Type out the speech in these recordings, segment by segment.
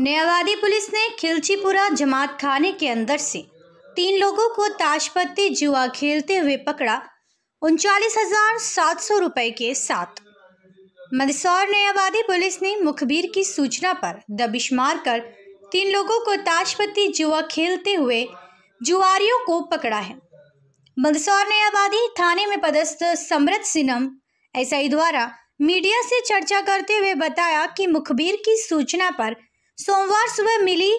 नयाबादी police ने खिलचीपुरा जमात खाने के अंदर से तीन लोगों को ताशपत्ती जुआ खेलते हुए पकड़ा उनचालीस हजार सात सौ रुपये के साथ मंदसौर नयाबादी पुलिस ने मुखबिर की सूचना पर दबिश मार कर तीन लोगों को ताशपत्ती जुआ खेलते हुए जुआरियों को पकड़ा है मंदसौर नयाबादी थाने में पदस्थ समृत सिनम एसआई द्वारा मीडिया से चर्चा करते हुए बताया कि मुखबिर की सूचना पर सोमवार सुबह मिली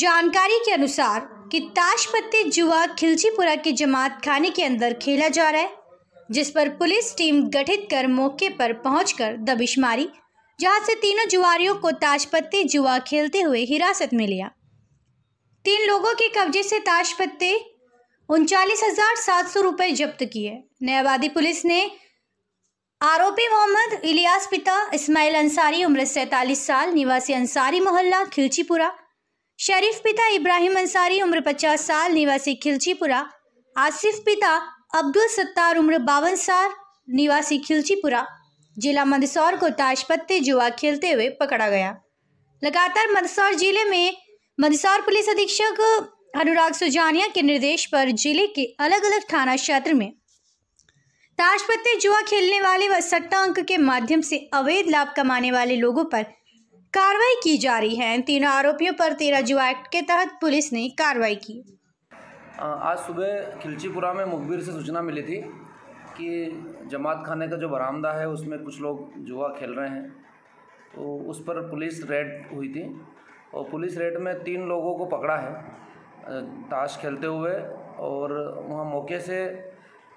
जानकारी के अनुसार कि ताशपत्ती जुआ खिलचीपुरा के जमात खाने के अंदर खेला जा रहा है जिस पर पुलिस टीम गठित कर मौके पर पहुंचकर दबिश मारी जहां से तीनों जुआरियों को ताशपत्ते जुआ खेलते हुए हिरासत में लिया तीन लोगों के कब्जे से ताशपत्ते उनचालीस हजार सात सौ रुपये जब्त किए नयाबादी पुलिस ने आरोपी मोहम्मद इलियास पिता इस्माइल अंसारी उम्र सैतालीस साल निवासी अंसारी मोहल्ला खिलचीपुरा शरीफ पिता इब्राहिम अंसारी उम्र पचास साल निवासी खिलचीपुरा आसिफ पिता अब्दुल सत्तार उम्र बावन साल निवासी खिलचीपुरा जिला मंदसौर को ताश जुआ खेलते हुए पकड़ा गया लगातार मंदसौर जिले में मंदसौर पुलिस अधीक्षक अनुराग सुजानिया के निर्देश पर जिले के अलग अलग थाना क्षेत्र में ताशपत्ते जुआ खेलने वाले व सट्टा अंक के माध्यम से अवैध लाभ कमाने वाले लोगों पर कार्रवाई की जा रही है तीनों आरोपियों पर तेरह जुआ एक्ट के तहत पुलिस ने कार्रवाई की आज सुबह खिलचीपुरा में मुखबिर से सूचना मिली थी कि जमात खाने का जो बरामदा है उसमें कुछ लोग जुआ खेल रहे हैं तो उस पर पुलिस रेड हुई थी और पुलिस रेड में तीन लोगों को पकड़ा है ताश खेलते हुए और वहाँ मौके से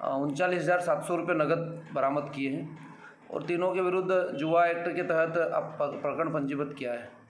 उनचालीस हज़ार सात सौ रुपये नकद बरामद किए हैं और तीनों के विरुद्ध जुआ एक्ट के तहत अब प्रकरण पंजीबद्ध किया है